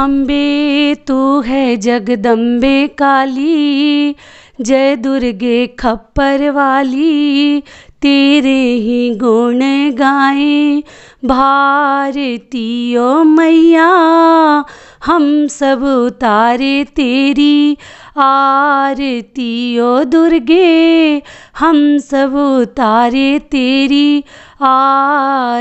अम्बे तू है जगदम्बे काली जय दुर्गे खप्पर वाली तेरे ही गुण गाए भारतीयो मैया हम सब उतारे तेरी आरती ओ दुर्गे हम सब उतारे तेरी आरती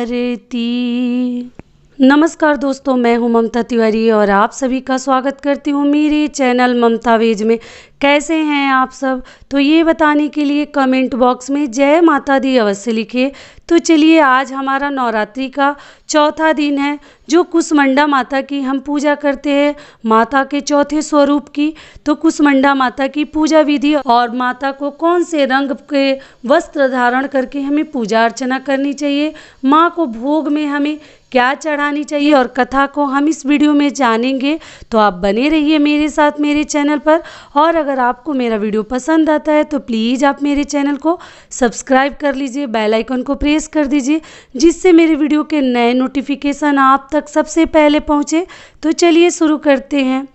नमस्कार दोस्तों मैं हूं ममता तिवारी और आप सभी का स्वागत करती हूं मेरे चैनल ममता वेज में कैसे हैं आप सब तो ये बताने के लिए कमेंट बॉक्स में जय माता दी अवश्य लिखिए तो चलिए आज हमारा नवरात्रि का चौथा दिन है जो कुसमंडा माता की हम पूजा करते हैं माता के चौथे स्वरूप की तो कुसमंडा माता की पूजा विधि और माता को कौन से रंग के वस्त्र धारण करके हमें पूजा अर्चना करनी चाहिए माँ को भोग में हमें क्या चढ़ानी चाहिए और कथा को हम इस वीडियो में जानेंगे तो आप बने रहिए मेरे साथ मेरे चैनल पर और अगर आपको मेरा वीडियो पसंद आता है तो प्लीज़ आप मेरे चैनल को सब्सक्राइब कर लीजिए बेल आइकन को प्रेस कर दीजिए जिससे मेरे वीडियो के नए नोटिफिकेशन आप तक सबसे पहले पहुँचे तो चलिए शुरू करते हैं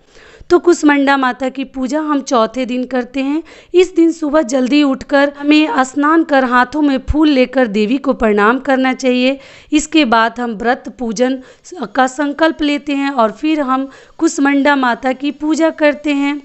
तो कुसमंडा माता की पूजा हम चौथे दिन करते हैं इस दिन सुबह जल्दी उठकर हमें स्नान कर हाथों में फूल लेकर देवी को प्रणाम करना चाहिए इसके बाद हम व्रत पूजन का संकल्प लेते हैं और फिर हम कुसमंडा माता की पूजा करते हैं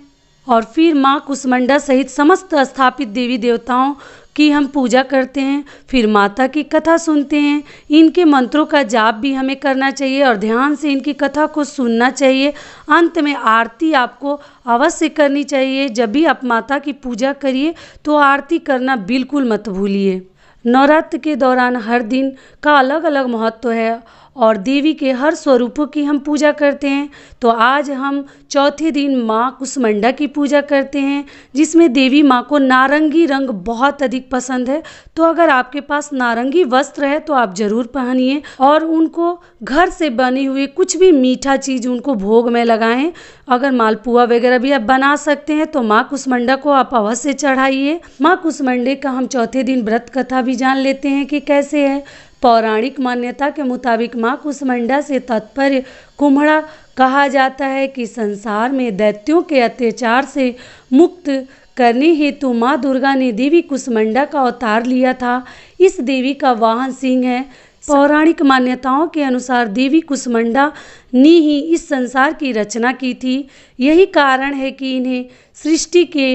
और फिर माँ कुसमंडा सहित समस्त स्थापित देवी देवताओं की हम पूजा करते हैं फिर माता की कथा सुनते हैं इनके मंत्रों का जाप भी हमें करना चाहिए और ध्यान से इनकी कथा को सुनना चाहिए अंत में आरती आपको अवश्य करनी चाहिए जब भी आप माता की पूजा करिए तो आरती करना बिल्कुल मत भूलिए नवरात्र के दौरान हर दिन का अलग अलग महत्व है और देवी के हर स्वरूपों की हम पूजा करते हैं तो आज हम चौथे दिन माँ कुसमंडा की पूजा करते हैं जिसमें देवी माँ को नारंगी रंग बहुत अधिक पसंद है तो अगर आपके पास नारंगी वस्त्र है तो आप ज़रूर पहनिए और उनको घर से बने हुए कुछ भी मीठा चीज़ उनको भोग में लगाएं अगर मालपुआ वगैरह भी आप बना सकते हैं तो माँ कुसमंडा को आप अवश्य चढ़ाइए माँ कुसमंडे का हम चौथे दिन व्रत कथा भी जान लेते हैं कि कैसे है पौराणिक मान्यता के मुताबिक माँ कुसमंडा से तात्पर्य कुम्हड़ा कहा जाता है कि संसार में दैत्यों के अत्याचार से मुक्त करने हेतु माँ दुर्गा ने देवी कुसमंडा का अवतार लिया था इस देवी का वाहन सिंह है पौराणिक मान्यताओं के अनुसार देवी कुसमंडा ने ही इस संसार की रचना की थी यही कारण है कि इन्हें सृष्टि के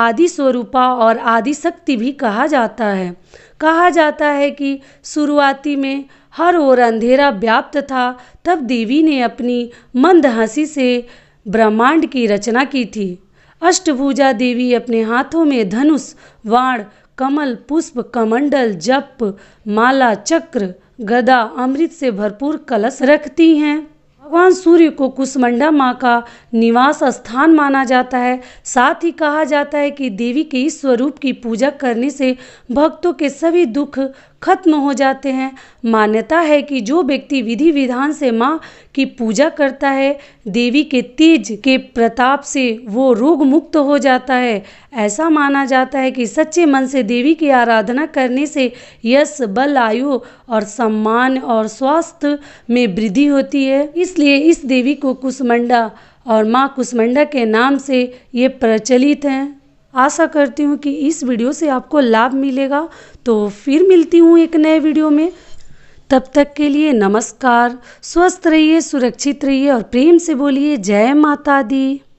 आदि स्वरूपा और आदि शक्ति भी कहा जाता है कहा जाता है कि शुरुआती में हर ओर अंधेरा व्याप्त था तब देवी ने अपनी मंद हंसी से ब्रह्मांड की रचना की थी अष्टभुजा देवी अपने हाथों में धनुष वाण कमल पुष्प कमंडल जप माला चक्र गदा अमृत से भरपूर कलश रखती हैं भगवान सूर्य को कुसमंडा माँ का निवास स्थान माना जाता है साथ ही कहा जाता है कि देवी के इस स्वरूप की पूजा करने से भक्तों के सभी दुख खत्म हो जाते हैं मान्यता है कि जो व्यक्ति विधि विधान से माँ की पूजा करता है देवी के तेज के प्रताप से वो रोग मुक्त हो जाता है ऐसा माना जाता है कि सच्चे मन से देवी की आराधना करने से यश बल आयु और सम्मान और स्वास्थ्य में वृद्धि होती है इसलिए इस देवी को कुसमंडा और माँ कुसमंडा के नाम से ये प्रचलित हैं आशा करती हूँ कि इस वीडियो से आपको लाभ मिलेगा तो फिर मिलती हूँ एक नए वीडियो में तब तक के लिए नमस्कार स्वस्थ रहिए सुरक्षित रहिए और प्रेम से बोलिए जय माता दी